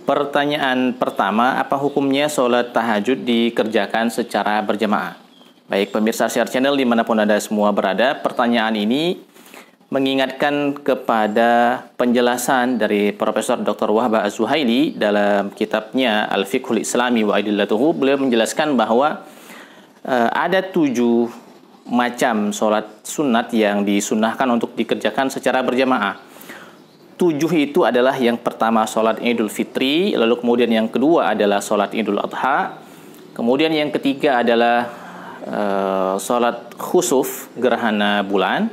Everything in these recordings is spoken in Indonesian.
Pertanyaan pertama, apa hukumnya sholat tahajud dikerjakan secara berjamaah? Baik pemirsa Share Channel dimanapun Anda semua berada, pertanyaan ini mengingatkan kepada penjelasan dari Profesor Dr. Wahba Az-Zuhaili dalam kitabnya Al-Fiqhul Islami wa Adillatuhu, beliau menjelaskan bahwa e, ada tujuh macam sholat sunat yang disunahkan untuk dikerjakan secara berjamaah tujuh itu adalah yang pertama sholat Idul Fitri, lalu kemudian yang kedua adalah sholat Idul Adha, kemudian yang ketiga adalah eh, solat sholat khusuf gerhana bulan,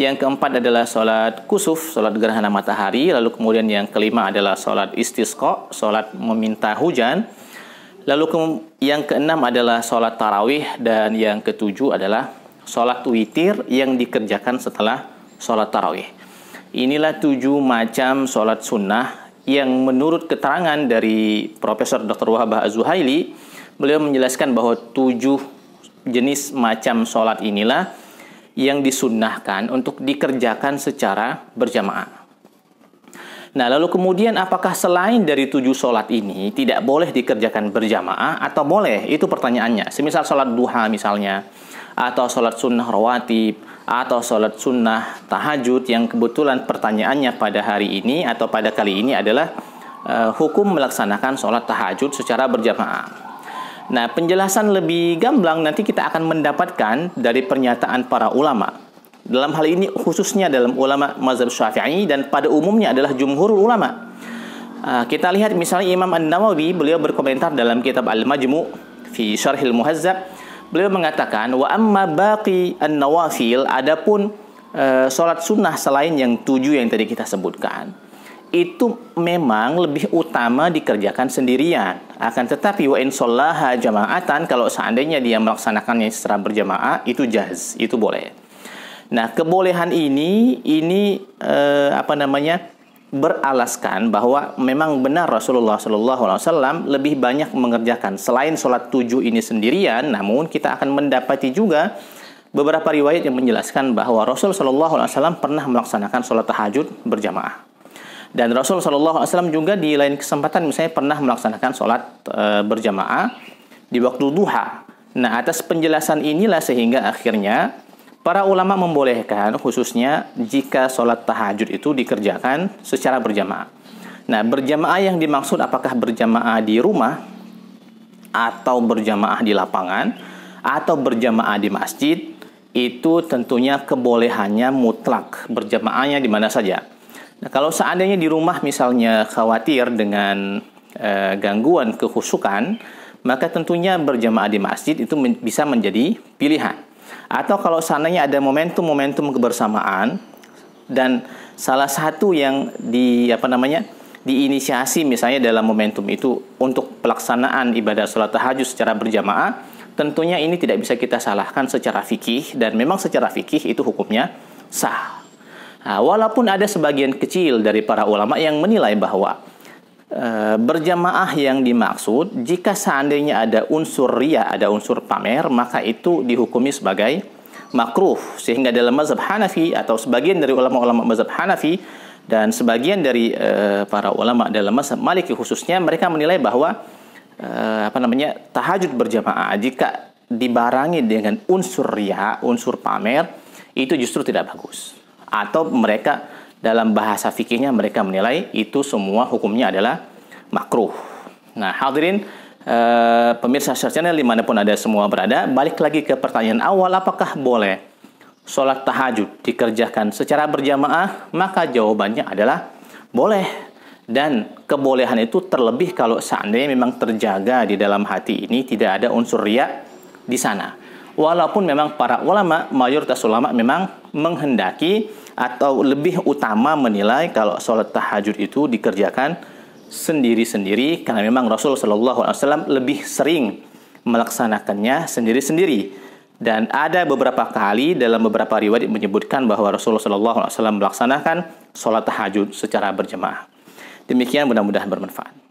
yang keempat adalah sholat khusuf sholat gerhana matahari, lalu kemudian yang kelima adalah sholat istisqa, sholat meminta hujan, lalu ke yang keenam adalah sholat tarawih, dan yang ketujuh adalah sholat witir yang dikerjakan setelah sholat tarawih. Inilah tujuh macam sholat sunnah yang menurut keterangan dari Profesor Dr. Wahbah Azuhaili, beliau menjelaskan bahwa tujuh jenis macam sholat inilah yang disunnahkan untuk dikerjakan secara berjamaah. Nah, lalu kemudian apakah selain dari tujuh sholat ini tidak boleh dikerjakan berjamaah atau boleh? Itu pertanyaannya. Semisal sholat duha misalnya, atau sholat sunnah rawatib, atau sholat sunnah tahajud yang kebetulan pertanyaannya pada hari ini atau pada kali ini adalah uh, hukum melaksanakan sholat tahajud secara berjamaah. Nah, penjelasan lebih gamblang nanti kita akan mendapatkan dari pernyataan para ulama. Dalam hal ini khususnya dalam ulama mazhab Syafi'i dan pada umumnya adalah jumhur ulama. Eh, kita lihat misalnya Imam An-Nawawi beliau berkomentar dalam kitab Al-Majmu' fi Syarhil Muhazzab beliau mengatakan wa amma baqi an-nawafil adapun e, eh, salat sunnah selain yang tujuh yang tadi kita sebutkan itu memang lebih utama dikerjakan sendirian. Akan tetapi wa insolaha jamaatan kalau seandainya dia melaksanakannya secara berjamaah itu jaz, itu boleh. Nah, kebolehan ini ini e, apa namanya? beralaskan bahwa memang benar Rasulullah SAW lebih banyak mengerjakan selain sholat tujuh ini sendirian, namun kita akan mendapati juga beberapa riwayat yang menjelaskan bahwa Rasul SAW pernah melaksanakan sholat tahajud berjamaah. Dan Rasul SAW juga di lain kesempatan misalnya pernah melaksanakan sholat e, berjamaah di waktu duha. Nah atas penjelasan inilah sehingga akhirnya Para ulama membolehkan khususnya jika sholat tahajud itu dikerjakan secara berjamaah. Nah, berjamaah yang dimaksud apakah berjamaah di rumah atau berjamaah di lapangan atau berjamaah di masjid itu tentunya kebolehannya mutlak berjamaahnya di mana saja. Nah, kalau seandainya di rumah misalnya khawatir dengan e, gangguan kehusukan, maka tentunya berjamaah di masjid itu men bisa menjadi pilihan. Atau kalau sananya ada momentum-momentum kebersamaan dan salah satu yang di apa namanya? diinisiasi misalnya dalam momentum itu untuk pelaksanaan ibadah sholat tahajud secara berjamaah, tentunya ini tidak bisa kita salahkan secara fikih dan memang secara fikih itu hukumnya sah. Nah, walaupun ada sebagian kecil dari para ulama yang menilai bahwa Eh, berjamaah yang dimaksud jika seandainya ada unsur ria, ada unsur pamer, maka itu dihukumi sebagai makruh. Sehingga dalam mazhab Hanafi atau sebagian dari ulama-ulama mazhab Hanafi dan sebagian dari e, para ulama dalam mazhab Maliki khususnya mereka menilai bahwa e, apa namanya? tahajud berjamaah jika dibarangi dengan unsur ria, unsur pamer, itu justru tidak bagus. Atau mereka dalam bahasa fikihnya mereka menilai itu semua hukumnya adalah makruh. Nah, hadirin e, pemirsa channel dimanapun ada semua berada, balik lagi ke pertanyaan awal, apakah boleh sholat tahajud dikerjakan secara berjamaah? Maka jawabannya adalah boleh. Dan kebolehan itu terlebih kalau seandainya memang terjaga di dalam hati ini tidak ada unsur riak di sana. Walaupun memang para ulama, mayoritas ulama memang menghendaki atau lebih utama menilai kalau sholat tahajud itu dikerjakan sendiri-sendiri karena memang Rasul Shallallahu Alaihi Wasallam lebih sering melaksanakannya sendiri-sendiri dan ada beberapa kali dalam beberapa riwayat menyebutkan bahwa Rasulullah Shallallahu Alaihi Wasallam melaksanakan sholat tahajud secara berjemaah. Demikian mudah-mudahan bermanfaat.